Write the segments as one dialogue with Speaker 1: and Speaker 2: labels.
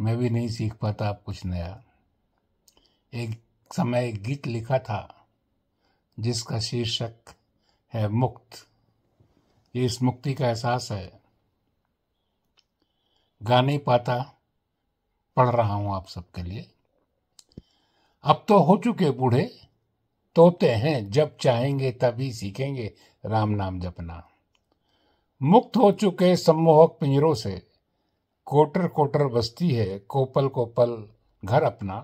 Speaker 1: मैं भी नहीं सीख पाता अब कुछ नया एक समय एक गीत लिखा था जिसका शीर्षक है मुक्त ये इस मुक्ति का एहसास है गा नहीं पाता पढ़ रहा हूं आप सबके लिए अब तो हो चुके बूढ़े तोते हैं जब चाहेंगे तभी सीखेंगे राम नाम जपना मुक्त हो चुके सम्मोहक पिंजरों से कोटर कोटर बस्ती है कोपल कोपल घर अपना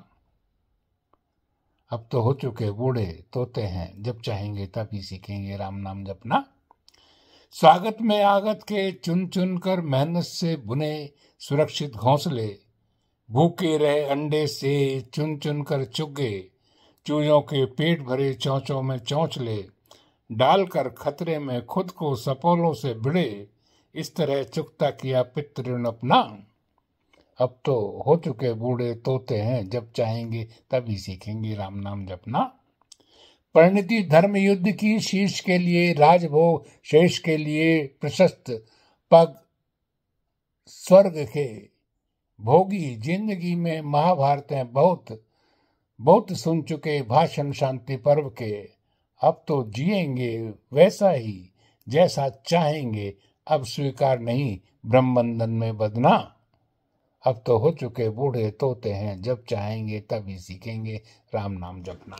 Speaker 1: अब तो हो चुके बूढ़े तोते हैं जब चाहेंगे ही सीखेंगे राम नाम जपना स्वागत में आगत के चुन चुन कर मेहनत से बुने सुरक्षित घोंसले भूखे रहे अंडे से चुन चुन कर चुगे चूजों के पेट भरे चौचों में चौंच ले डालकर खतरे में खुद को सपोलों से भिड़े इस तरह चुकता किया पितृण अपना अब तो हो चुके बूढ़े तोते हैं जब चाहेंगे तभी सीखेंगे राम नाम जपना परिणति धर्म युद्ध की शीर्ष के लिए राजभोग शेष के लिए प्रशस्त पग स्वर्ग के भोगी जिंदगी में महाभारत हैं बहुत बहुत सुन चुके भाषण शांति पर्व के अब तो जिएंगे वैसा ही जैसा चाहेंगे अब स्वीकार नहीं ब्रह्मबंधन में बदना अब तो हो चुके बूढ़े तोते हैं जब चाहेंगे तब ही सीखेंगे राम नाम जपना